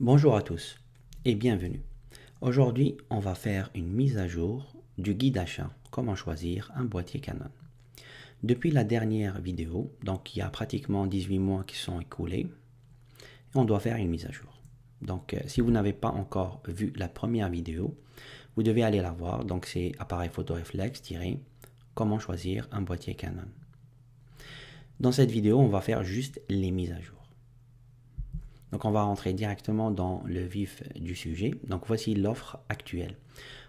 Bonjour à tous et bienvenue. Aujourd'hui, on va faire une mise à jour du guide d'achat. comment choisir un boîtier Canon. Depuis la dernière vidéo, donc il y a pratiquement 18 mois qui sont écoulés, on doit faire une mise à jour. Donc euh, si vous n'avez pas encore vu la première vidéo, vous devez aller la voir. Donc c'est appareil photo réflexe comment choisir un boîtier Canon. Dans cette vidéo, on va faire juste les mises à jour. Donc on va rentrer directement dans le vif du sujet. Donc voici l'offre actuelle.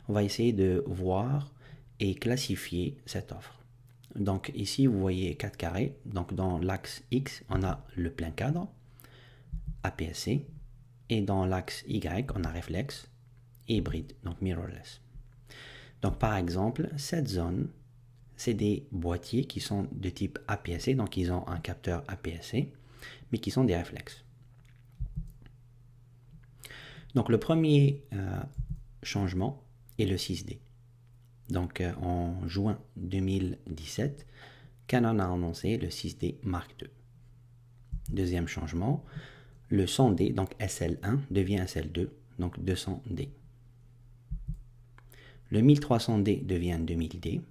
On va essayer de voir et classifier cette offre. Donc ici vous voyez 4 carrés. Donc dans l'axe X on a le plein cadre, APS-C. Et dans l'axe Y on a réflexe, hybride, donc mirrorless. Donc par exemple cette zone c'est des boîtiers qui sont de type APS-C. Donc ils ont un capteur APS-C mais qui sont des réflexes. Donc le premier euh, changement est le 6D. Donc euh, en juin 2017, Canon a annoncé le 6D Mark II. Deuxième changement, le 100D, donc SL1, devient SL2, donc 200D. Le 1300D devient 2000D.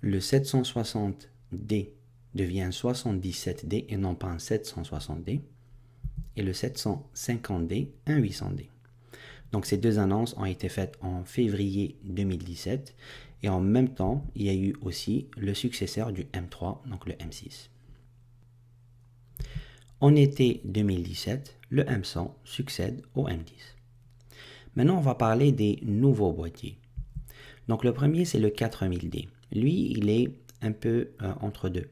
Le 760D devient 77D et non pas un 760D et le 750D, un 800D. Donc ces deux annonces ont été faites en février 2017 et en même temps, il y a eu aussi le successeur du M3, donc le M6. En été 2017, le M100 succède au M10. Maintenant, on va parler des nouveaux boîtiers. Donc le premier, c'est le 4000D. Lui, il est un peu euh, entre deux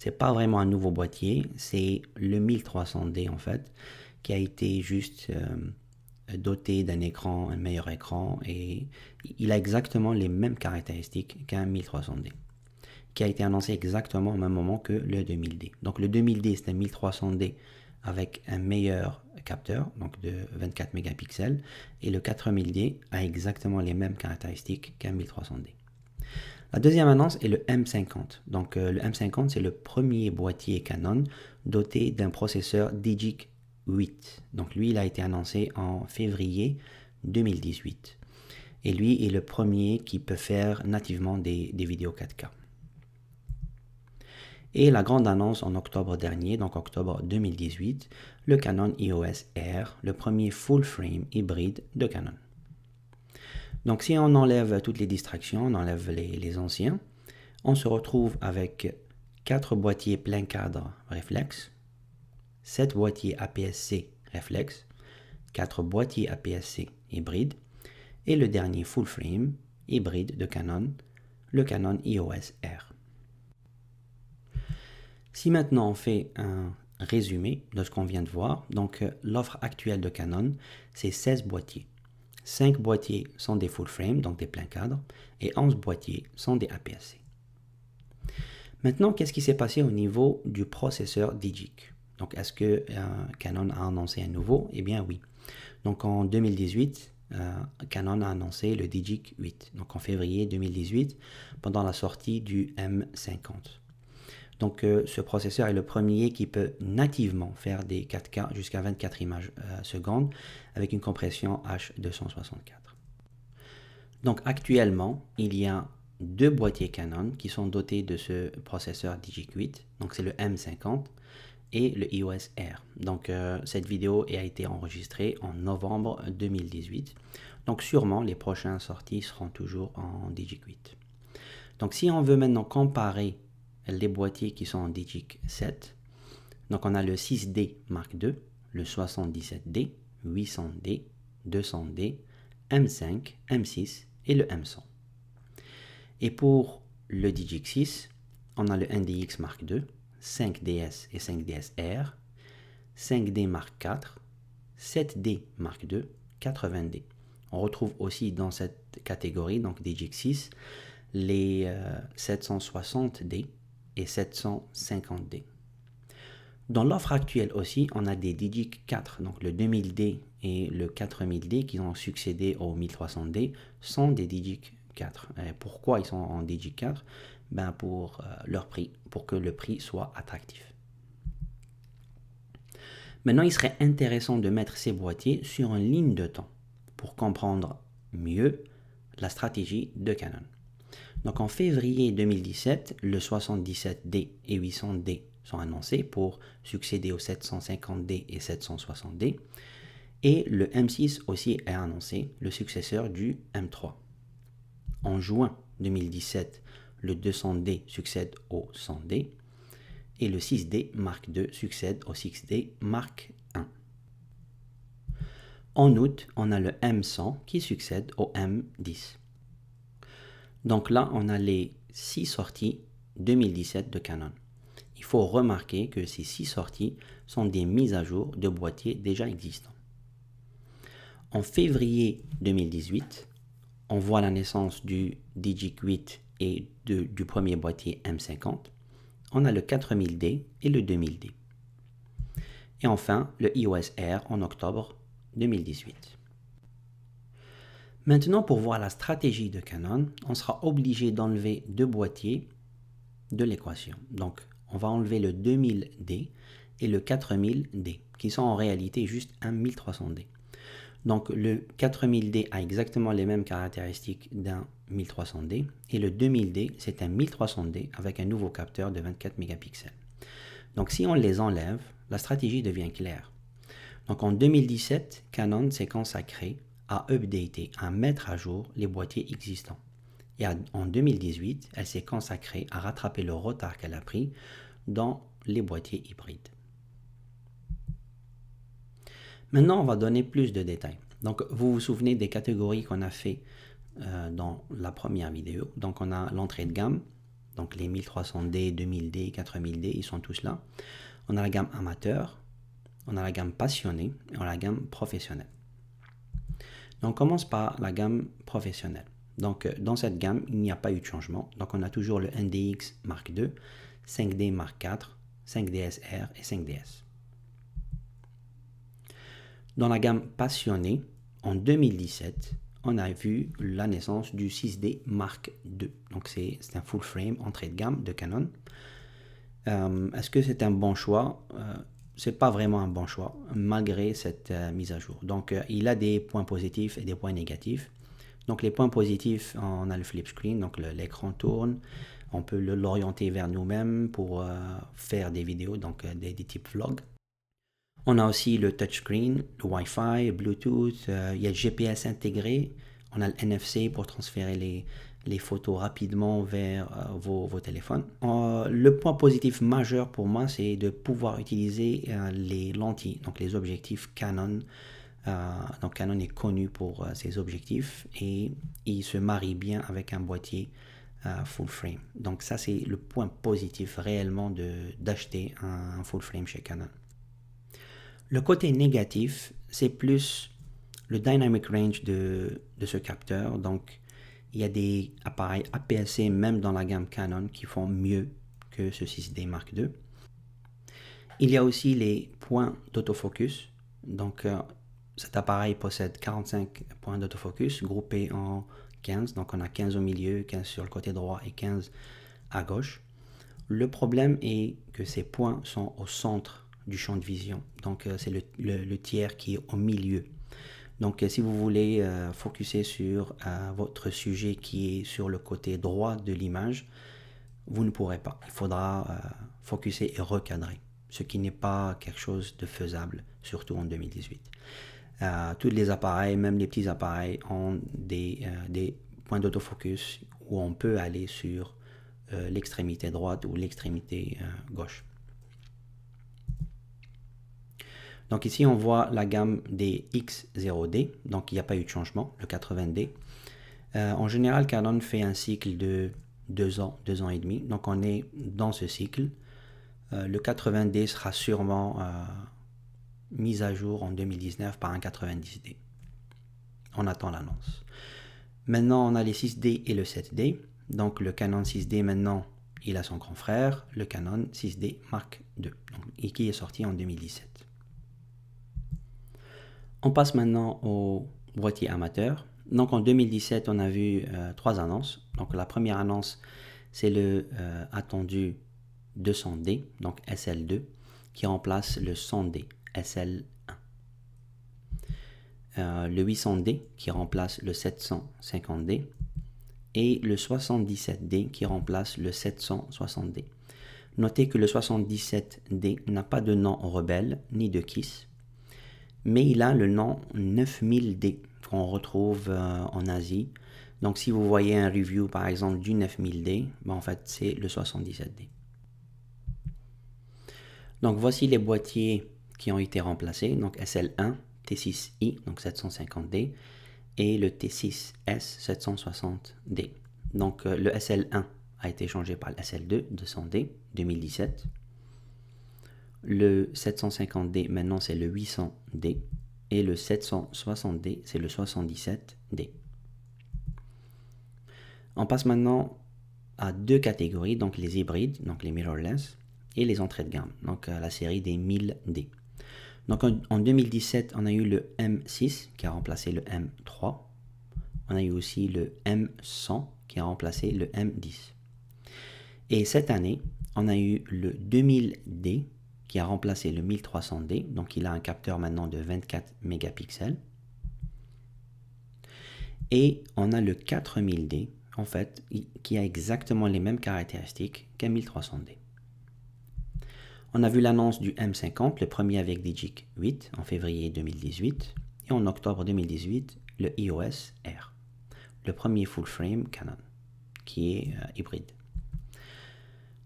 c'est pas vraiment un nouveau boîtier, c'est le 1300D en fait, qui a été juste euh, doté d'un écran, un meilleur écran, et il a exactement les mêmes caractéristiques qu'un 1300D, qui a été annoncé exactement au même moment que le 2000D. Donc le 2000D, c'est un 1300D avec un meilleur capteur, donc de 24 mégapixels, et le 4000D a exactement les mêmes caractéristiques qu'un 1300D. La deuxième annonce est le M50. Donc euh, le M50, c'est le premier boîtier Canon doté d'un processeur Digic 8. Donc lui, il a été annoncé en février 2018. Et lui est le premier qui peut faire nativement des, des vidéos 4K. Et la grande annonce en octobre dernier, donc octobre 2018, le Canon EOS R, le premier full frame hybride de Canon. Donc si on enlève toutes les distractions, on enlève les, anciens, on se retrouve avec 4 boîtiers plein cadre réflexe, 7 boîtiers APS-C réflexe, 4 boîtiers APS-C hybride et le dernier full frame hybride de Canon, le Canon EOS R. Si maintenant on fait un résumé de ce qu'on vient de voir, donc euh, l'offre actuelle de Canon, c'est 16 boîtiers. 5 boîtiers sont des full frame, donc des pleins cadres, et 11 boîtiers sont des aps Maintenant, qu'est-ce qui s'est passé au niveau du processeur Digic Donc, est-ce que euh, Canon a annoncé un nouveau Eh bien, oui. Donc, en 2018, euh, Canon a annoncé le Digic 8, donc en février 2018, pendant la sortie du M50. Donc euh, ce processeur est le premier qui peut nativement faire des 4K jusqu'à 24 images euh, secondes avec une compression H264. Donc actuellement, il y a deux boîtiers Canon qui sont dotés de ce processeur Digic8, donc c'est le M50 et le iOS R. Donc euh, cette vidéo a été enregistrée en novembre 2018. Donc sûrement les prochaines sorties seront toujours en Digic 8. Donc si on veut maintenant comparer les boîtiers qui sont en Digic 7. Donc on a le 6D Mark 2, le 77D, 800D, 200D, M5, M6 et le M100. Et pour le Digic 6, on a le NDX Mark 2 5DS et 5DSR, 5D Mark 4 7D Mark 2 80D. On retrouve aussi dans cette catégorie, donc DIGIC 6 les 760D, euh, et 750D. Dans l'offre actuelle aussi, on a des Digic 4, donc le 2000D et le 4000D qui ont succédé au 1300D sont des Digic 4. pourquoi ils sont en Digic 4 ben Pour euh, leur prix, pour que le prix soit attractif. Maintenant, il serait intéressant de mettre ces boîtiers sur une ligne de temps pour comprendre mieux la stratégie de Canon. Donc en février 2017, le 77D et 800D sont annoncés pour succéder aux 750D et 760D. Et le M6 aussi est annoncé, le successeur du M3. En juin 2017, le 200D succède au 100D et le 6D Mark II succède au 6D Mark I. En août, on a le M100 qui succède au M10. Donc là, on a les 6 sorties 2017 de Canon. Il faut remarquer que ces 6 sorties sont des mises à jour de boîtiers déjà existants. En février 2018, on voit la naissance du Digic 8 et du premier boîtier M50. On a le 4000D et le 2000D. Et enfin, le iOS R en octobre 2018. Maintenant, pour voir la stratégie de Canon, on sera obligé d'enlever deux boîtiers de l'équation. Donc, on va enlever le 2000D et le 4000D, qui sont en réalité juste un 1300D. Donc, le 4000D a exactement les mêmes caractéristiques d'un 1300D, et le 2000D, c'est un 1300D avec un nouveau capteur de 24 mégapixels. Donc, si on les enlève, la stratégie devient claire. Donc, en 2017, Canon s'est consacré à updater, à mettre à jour les boîtiers existants. Et en 2018, elle s'est consacrée à rattraper le retard qu'elle a pris dans les boîtiers hybrides. Maintenant, on va donner plus de détails. Donc, vous vous souvenez des catégories qu'on a fait euh, dans la première vidéo. Donc, on a l'entrée de gamme, donc les 1300D, 2000D, 4000D, ils sont tous là. On a la gamme amateur, on a la gamme passionnée et on a la gamme professionnelle on commence par la gamme professionnelle. Donc, euh, dans cette gamme, il n'y a pas eu de changement. Donc, on a toujours le NDX Mark II, 5D Mark IV, 5 dsr et 5DS. Dans la gamme passionnée, en 2017, on a vu la naissance du 6D Mark II. Donc, c'est un full frame entrée de gamme de Canon. Euh, est-ce que c'est un bon choix euh, c'est pas vraiment un bon choix malgré cette euh, mise à jour. Donc euh, il a des points positifs et des points négatifs. Donc les points positifs, on a le flip screen, donc l'écran tourne, on peut l'orienter vers nous-mêmes pour euh, faire des vidéos, donc des, types vlog. On a aussi le touchscreen, le Wi-Fi, Bluetooth, il y a le GPS intégré, on a le NFC pour transférer les, les photos rapidement vers euh, vos, téléphones. Euh, le point positif majeur pour moi, c'est de pouvoir utiliser euh, les lentilles, donc les objectifs Canon. donc Canon est connu pour ses objectifs et il se marie bien avec un boîtier full frame. Donc ça c'est le point positif réellement d'acheter un, full frame chez Canon. Le côté négatif c'est plus le dynamic range de, de, ce capteur. Donc il y a des appareils APS-C, même dans la gamme Canon, qui font mieux que 6 des Mark II. Il y a aussi les points d'autofocus. Donc, euh, cet appareil possède 45 points d'autofocus groupés en 15. Donc, on a 15 au milieu, 15 sur le côté droit et 15 à gauche. Le problème est que ces points sont au centre du champ de vision. Donc, euh, c'est le tiers qui est au milieu. Donc, euh, si vous voulez euh, focuser sur euh, votre sujet qui est sur le côté droit de l'image, vous ne pourrez pas. Il faudra focuser et recadrer, ce qui n'est pas quelque chose de faisable, surtout en 2018. tous les appareils, même les petits appareils, ont des, des points d'autofocus où on peut aller sur l'extrémité droite ou l'extrémité gauche. Donc ici, on voit la gamme des X0D, donc il n'y a pas eu de changement, le 80D. Euh, en général, Canon fait un cycle de 2 ans, 2 ans et demi, donc on est dans ce cycle. Euh, le 80D sera sûrement euh, mis à jour en 2019 par un 90D. On attend l'annonce. Maintenant, on a les 6D et le 7D. Donc le Canon 6D maintenant, il a son grand frère, le Canon 6D Mark II, et qui est sorti en 2017. On passe maintenant au boîtier amateur. Donc en 2017, on a vu euh, trois annonces. Donc la première annonce, c'est le euh, attendu 200D, donc SL2, qui remplace le 100D, SL1. Euh, le 800D qui remplace le 750D et le 77D qui remplace le 760D. Notez que le 77D n'a pas de nom rebelle ni de KISS, mais il a le nom 9000D qu'on retrouve euh, en Asie. Donc si vous voyez un review par exemple du 9000D, ben, en fait c'est le 77D. Donc voici les boîtiers qui ont été remplacés, donc SL1, T6i, donc 750D, et le T6S 760D. Donc euh, le SL1 a été changé par le SL2 200D 2017 le 750D, maintenant, c'est le 800D. Et le 760D, c'est le 77D. On passe maintenant à deux catégories, donc les hybrides, donc les mirrorless, et les entrées de gamme, donc la série des 1000D. Donc en, en 2017, on a eu le M6 qui a remplacé le M3. On a eu aussi le M100 qui a remplacé le M10. Et cette année, on a eu le 2000D qui a remplacé le 1300D, donc il a un capteur maintenant de 24 mégapixels. Et on a le 4000D, en fait, qui a exactement les mêmes caractéristiques qu'un 1300D. On a vu l'annonce du M50, le premier avec digic 8 en février 2018, et en octobre 2018, le iOS R, le premier full frame Canon, qui est euh, hybride.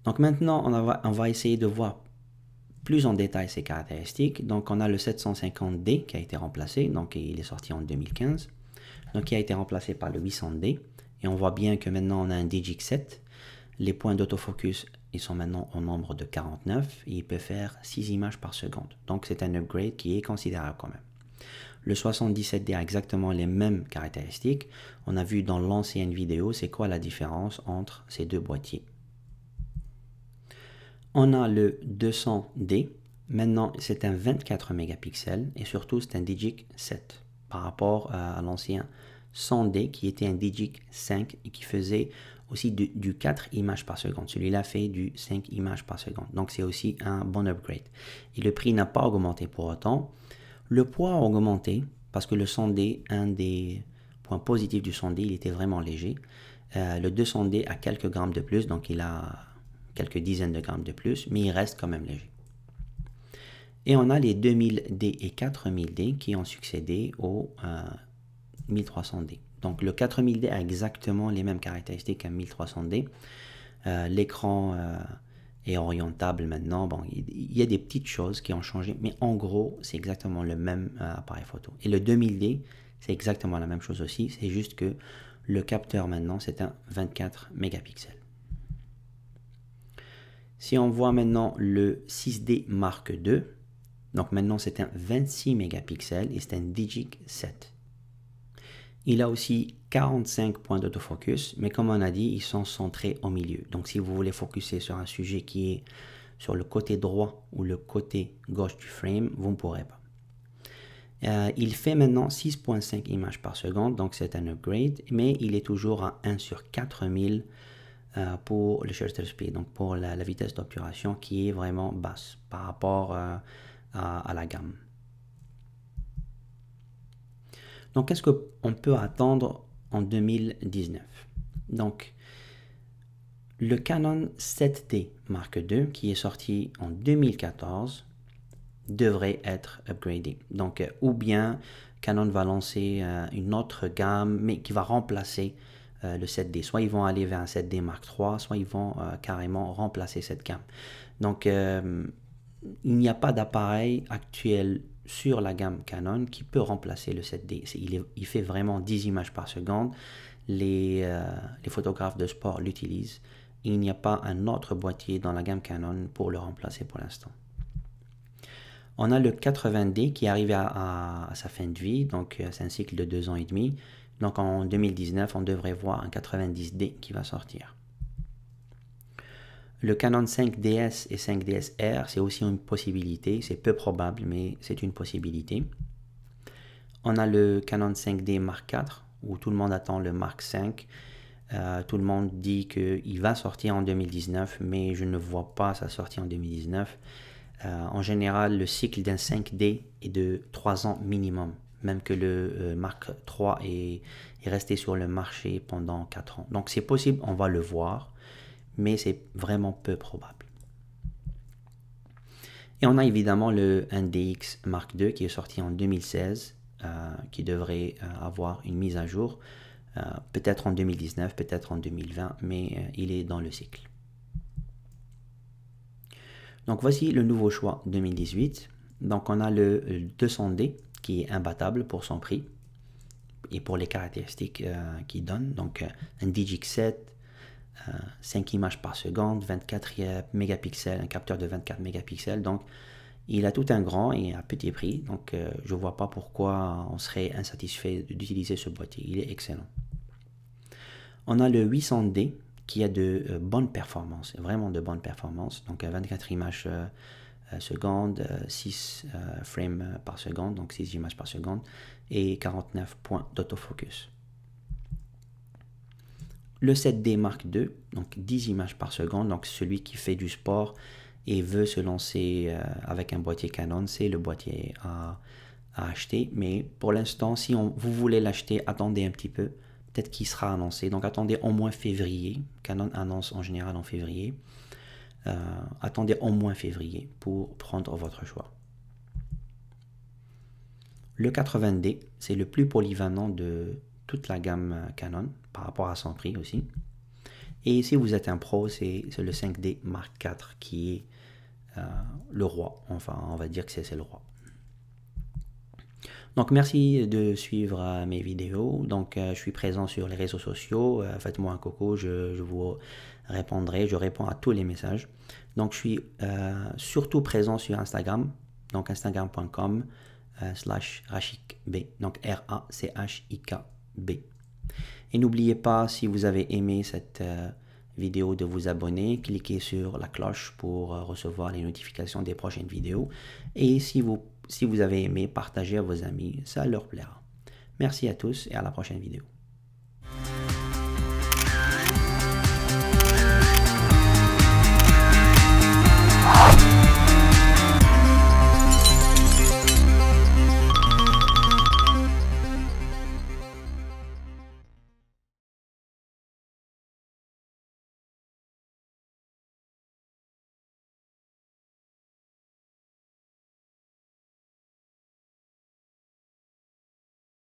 Donc maintenant, on va, on va essayer de voir plus en détail ses caractéristiques. Donc on a le 750D qui a été remplacé, donc il est sorti en 2015, donc il a été remplacé par le 800D. Et on voit bien que maintenant on a un Digix 7 Les points d'autofocus, ils sont maintenant au nombre de 49 et il peut faire 6 images par seconde. Donc c'est un upgrade qui est considérable quand même. Le 77D a exactement les mêmes caractéristiques. On a vu dans l'ancienne vidéo c'est quoi la différence entre ces deux boîtiers. On a le 200D. Maintenant, c'est un 24 mégapixels et surtout, c'est un Digic 7 par rapport à, l'ancien 100D qui était un Digic 5 et qui faisait aussi du, 4 images par seconde. Celui-là fait du 5 images par seconde. Donc, c'est aussi un bon upgrade. Et le prix n'a pas augmenté pour autant. Le poids a augmenté parce que le 100D, un des points positifs du 100D, il était vraiment léger. Euh, le 200D a quelques grammes de plus, donc il a quelques dizaines de grammes de plus, mais il reste quand même léger. Et on a les 2000D et 4000D qui ont succédé au 1300D. Euh, Donc le 4000D a exactement les mêmes caractéristiques qu'un euh, 1300D. L'écran euh, est orientable maintenant. Bon, il y a des petites choses qui ont changé, mais en gros, c'est exactement le même appareil photo. Et le 2000D, c'est exactement la même chose aussi. C'est juste que le capteur maintenant, c'est un 24 mégapixels. Si on voit maintenant le 6D Mark II, donc maintenant c'est un 26 mégapixels et c'est un Digic 7. Il a aussi 45 points d'autofocus, mais comme on a dit, ils sont centrés au milieu. Donc si vous voulez focuser sur un sujet qui est sur le côté droit ou le côté gauche du frame, vous ne pourrez pas. Euh, il fait maintenant 6.5 images par seconde, donc c'est un upgrade, mais il est toujours à 1 sur 4000 euh, pour le shutter speed, donc pour la, vitesse d'obturation qui est vraiment basse par rapport euh, à, à la gamme. Donc, qu'est-ce qu'on peut attendre en 2019 Donc, le Canon 7D Mark II, qui est sorti en 2014, devrait être upgradé. Donc, euh, ou bien Canon va lancer une autre gamme, mais qui va remplacer euh, le 7D. Soit ils vont aller vers un 7D Mark III, soit ils vont euh, carrément remplacer cette gamme. Donc euh, il n'y a pas d'appareil actuel sur la gamme Canon qui peut remplacer le 7D. il, fait vraiment 10 images par seconde. Les, photographes de sport l'utilisent. Il n'y a pas un autre boîtier dans la gamme Canon pour le remplacer pour l'instant. On a le 80D qui arrive à, à, sa fin de vie, donc c'est un cycle de deux ans et demi. Donc en 2019, on devrait voir un 90D qui va sortir. Le Canon 5DS et 5DSR, c'est aussi une possibilité, c'est peu probable, mais c'est une possibilité. On a le Canon 5D Mark IV, où tout le monde attend le Mark V. Euh, tout le monde dit qu'il va sortir en 2019, mais je ne vois pas sa sortie en 2019. Euh, en général, le cycle d'un 5D est de 3 ans minimum même que le euh, Mark III est, resté sur le marché pendant 4 ans. Donc c'est possible, on va le voir, mais c'est vraiment peu probable. Et on a évidemment le NDX Mark II qui est sorti en 2016, euh, qui devrait euh, avoir une mise à jour, peut-être en 2019, peut-être en 2020, mais il est dans le cycle. Donc voici le nouveau choix 2018. Donc on a le 200D qui est imbattable pour son prix et pour les caractéristiques euh, qu'il donne. Donc euh, un DigiX7, euh, 5 images par seconde, 24 mégapixels, un capteur de 24 mégapixels. Donc il a tout un grand et un petit prix. Donc je vois pas pourquoi on serait insatisfait d'utiliser ce boîtier. Il est excellent. On a le 800D qui a de bonnes performances, vraiment de bonnes performances. Donc 24 images euh, seconde, 6 euh, euh, frames par seconde, donc 6 images par seconde, et 49 points d'autofocus. Le 7D Mark II, donc 10 images par seconde, donc celui qui fait du sport et veut se lancer avec un boîtier Canon, c'est le boîtier à, à, acheter. Mais pour l'instant, si vous voulez l'acheter, attendez un petit peu. Peut-être qu'il sera annoncé. Donc attendez au moins février. Canon annonce en général en février. Euh, attendez au moins février pour prendre votre choix. Le 80D, c'est le plus polyvalent de toute la gamme Canon par rapport à son prix aussi. Et si vous êtes un pro, c'est le 5D Mark IV qui est euh, le roi. Enfin, on va dire que c'est le roi. Donc merci de suivre euh, mes vidéos. Donc je suis présent sur les réseaux sociaux. Faites-moi un coco, je vous répondrai, je réponds à tous les messages. Donc je suis euh, surtout présent sur Instagram, donc instagram.com euh, slash rachikb, donc R-A-C-H-I-K-B. Et n'oubliez pas, si vous avez aimé cette euh, vidéo, de vous abonner, cliquez sur la cloche pour recevoir les notifications des prochaines vidéos. Et si vous, si vous avez aimé, partagez à vos amis, ça leur plaira. Merci à tous et à la prochaine vidéo.